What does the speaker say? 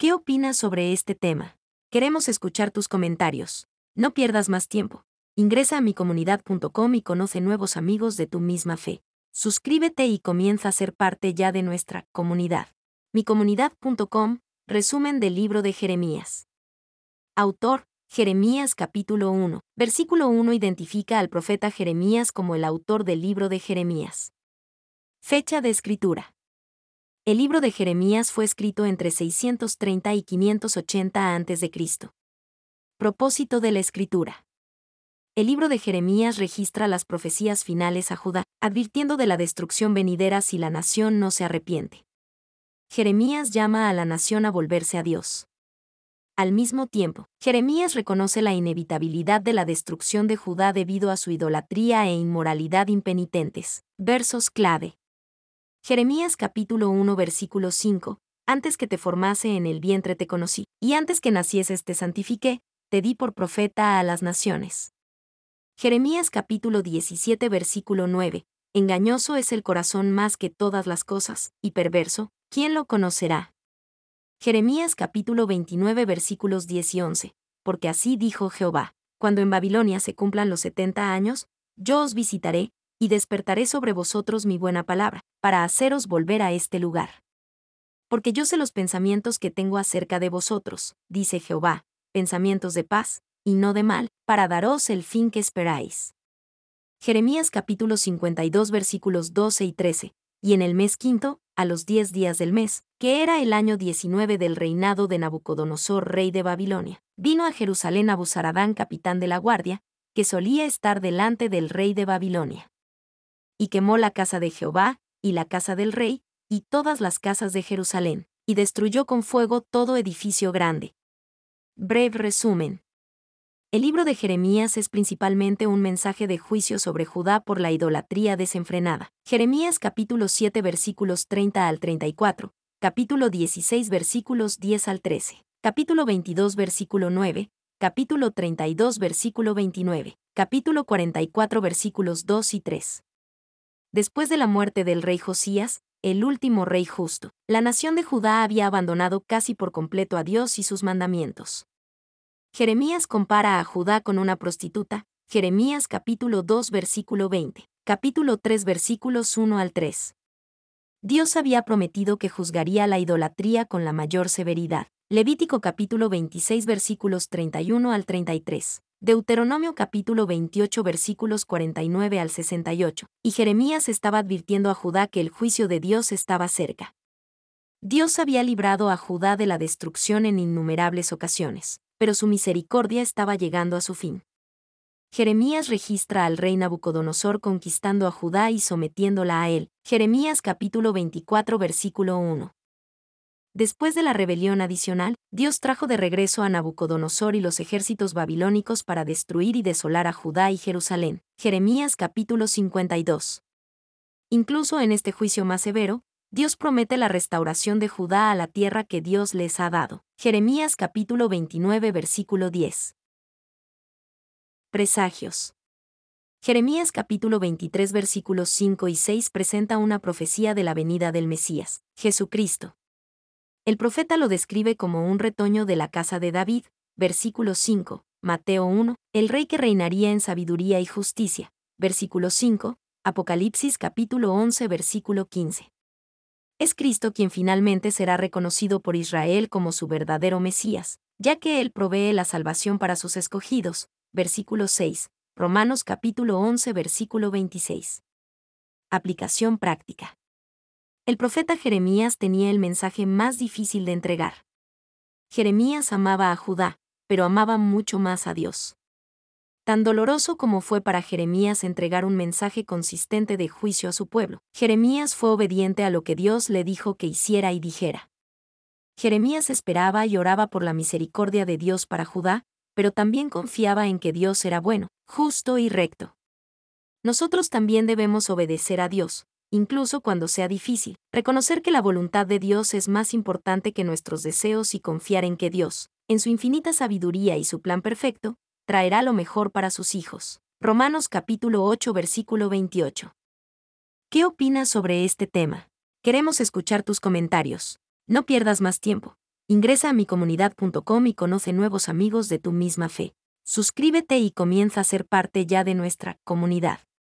¿Qué opinas sobre este tema? Queremos escuchar tus comentarios. No pierdas más tiempo. Ingresa a micomunidad.com y conoce nuevos amigos de tu misma fe. Suscríbete y comienza a ser parte ya de nuestra comunidad. Micomunidad.com, resumen del libro de Jeremías. Autor, Jeremías capítulo 1. Versículo 1 identifica al profeta Jeremías como el autor del libro de Jeremías. Fecha de escritura. El libro de Jeremías fue escrito entre 630 y 580 a.C. Propósito de la escritura. El libro de Jeremías registra las profecías finales a Judá, advirtiendo de la destrucción venidera si la nación no se arrepiente. Jeremías llama a la nación a volverse a Dios. Al mismo tiempo, Jeremías reconoce la inevitabilidad de la destrucción de Judá debido a su idolatría e inmoralidad impenitentes. Versos clave. Jeremías capítulo 1 versículo 5, antes que te formase en el vientre te conocí, y antes que nacieses te santifiqué, te di por profeta a las naciones. Jeremías capítulo 17 versículo 9, engañoso es el corazón más que todas las cosas, y perverso, ¿quién lo conocerá? Jeremías capítulo 29 versículos 10 y 11, porque así dijo Jehová, cuando en Babilonia se cumplan los 70 años, yo os visitaré, y despertaré sobre vosotros mi buena palabra, para haceros volver a este lugar. Porque yo sé los pensamientos que tengo acerca de vosotros, dice Jehová, pensamientos de paz, y no de mal, para daros el fin que esperáis. Jeremías capítulo 52 versículos 12 y 13. Y en el mes quinto, a los diez días del mes, que era el año 19 del reinado de Nabucodonosor, rey de Babilonia, vino a Jerusalén Abuzaradán, capitán de la guardia, que solía estar delante del rey de Babilonia y quemó la casa de Jehová, y la casa del rey, y todas las casas de Jerusalén, y destruyó con fuego todo edificio grande. Breve resumen. El libro de Jeremías es principalmente un mensaje de juicio sobre Judá por la idolatría desenfrenada. Jeremías capítulo 7 versículos 30 al 34, capítulo 16 versículos 10 al 13, capítulo 22 versículo 9, capítulo 32 versículo 29, capítulo 44 versículos 2 y 3. Después de la muerte del rey Josías, el último rey justo, la nación de Judá había abandonado casi por completo a Dios y sus mandamientos. Jeremías compara a Judá con una prostituta, Jeremías capítulo 2 versículo 20, capítulo 3 versículos 1 al 3. Dios había prometido que juzgaría la idolatría con la mayor severidad. Levítico capítulo 26 versículos 31 al 33. Deuteronomio capítulo 28 versículos 49 al 68, y Jeremías estaba advirtiendo a Judá que el juicio de Dios estaba cerca. Dios había librado a Judá de la destrucción en innumerables ocasiones, pero su misericordia estaba llegando a su fin. Jeremías registra al rey Nabucodonosor conquistando a Judá y sometiéndola a él. Jeremías capítulo 24 versículo 1. Después de la rebelión adicional, Dios trajo de regreso a Nabucodonosor y los ejércitos babilónicos para destruir y desolar a Judá y Jerusalén. Jeremías capítulo 52. Incluso en este juicio más severo, Dios promete la restauración de Judá a la tierra que Dios les ha dado. Jeremías capítulo 29 versículo 10. Presagios. Jeremías capítulo 23 versículos 5 y 6 presenta una profecía de la venida del Mesías, Jesucristo, el profeta lo describe como un retoño de la casa de David, versículo 5, Mateo 1, el rey que reinaría en sabiduría y justicia, versículo 5, Apocalipsis capítulo 11, versículo 15. Es Cristo quien finalmente será reconocido por Israel como su verdadero Mesías, ya que Él provee la salvación para sus escogidos, versículo 6, Romanos capítulo 11, versículo 26. Aplicación práctica el profeta Jeremías tenía el mensaje más difícil de entregar. Jeremías amaba a Judá, pero amaba mucho más a Dios. Tan doloroso como fue para Jeremías entregar un mensaje consistente de juicio a su pueblo, Jeremías fue obediente a lo que Dios le dijo que hiciera y dijera. Jeremías esperaba y oraba por la misericordia de Dios para Judá, pero también confiaba en que Dios era bueno, justo y recto. Nosotros también debemos obedecer a Dios, incluso cuando sea difícil. Reconocer que la voluntad de Dios es más importante que nuestros deseos y confiar en que Dios, en su infinita sabiduría y su plan perfecto, traerá lo mejor para sus hijos. Romanos capítulo 8 versículo 28. ¿Qué opinas sobre este tema? Queremos escuchar tus comentarios. No pierdas más tiempo. Ingresa a micomunidad.com y conoce nuevos amigos de tu misma fe. Suscríbete y comienza a ser parte ya de nuestra comunidad.